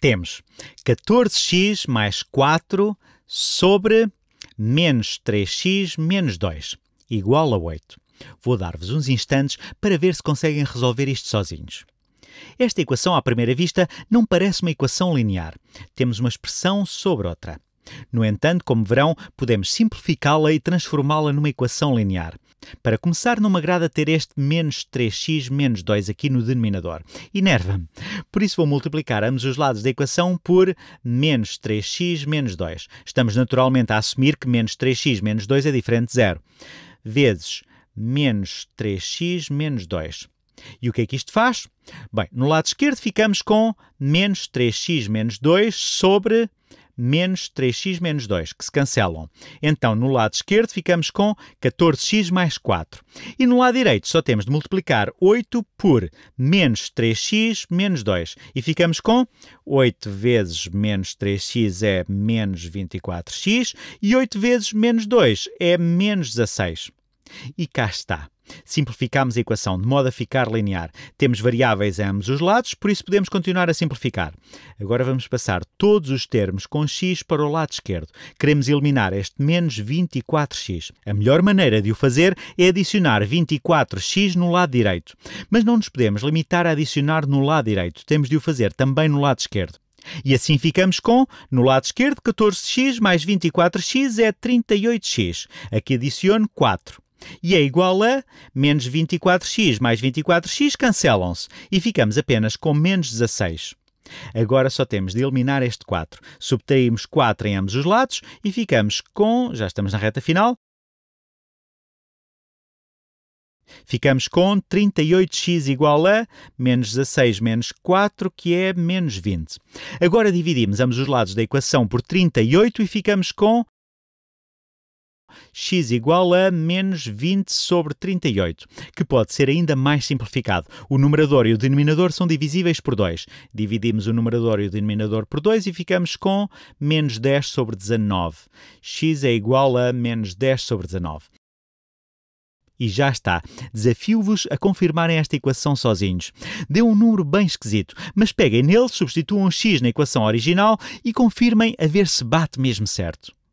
Temos 14x mais 4 sobre menos 3x menos 2, igual a 8. Vou dar-vos uns instantes para ver se conseguem resolver isto sozinhos. Esta equação, à primeira vista, não parece uma equação linear. Temos uma expressão sobre outra. No entanto, como verão, podemos simplificá-la e transformá-la numa equação linear. Para começar, não me agrada ter este menos 3x menos 2 aqui no denominador. Inerva-me. Por isso vou multiplicar ambos os lados da equação por menos 3x menos 2. Estamos naturalmente a assumir que menos 3x menos 2 é diferente de zero. Vezes menos 3x menos 2. E o que é que isto faz? Bem, no lado esquerdo ficamos com menos 3x menos 2 sobre menos 3x menos 2, que se cancelam. Então, no lado esquerdo ficamos com 14x mais 4. E no lado direito só temos de multiplicar 8 por menos 3x menos 2. E ficamos com 8 vezes menos 3x é menos 24x e 8 vezes menos 2 é menos 16. E cá está. Simplificamos a equação de modo a ficar linear. Temos variáveis a ambos os lados, por isso podemos continuar a simplificar. Agora vamos passar todos os termos com x para o lado esquerdo. Queremos eliminar este menos 24x. A melhor maneira de o fazer é adicionar 24x no lado direito. Mas não nos podemos limitar a adicionar no lado direito. Temos de o fazer também no lado esquerdo. E assim ficamos com, no lado esquerdo, 14x mais 24x é 38x. Aqui adiciono 4 e é igual a menos 24x mais 24x cancelam-se e ficamos apenas com menos 16. Agora só temos de eliminar este 4. Subtraímos 4 em ambos os lados e ficamos com, já estamos na reta final, ficamos com 38x igual a menos 16 menos 4, que é menos 20. Agora dividimos ambos os lados da equação por 38 e ficamos com x igual a menos 20 sobre 38, que pode ser ainda mais simplificado. O numerador e o denominador são divisíveis por 2. Dividimos o numerador e o denominador por 2 e ficamos com menos 10 sobre 19. x é igual a menos 10 sobre 19. E já está. Desafio-vos a confirmarem esta equação sozinhos. Dê um número bem esquisito, mas peguem nele, substituam x na equação original e confirmem a ver se bate mesmo certo.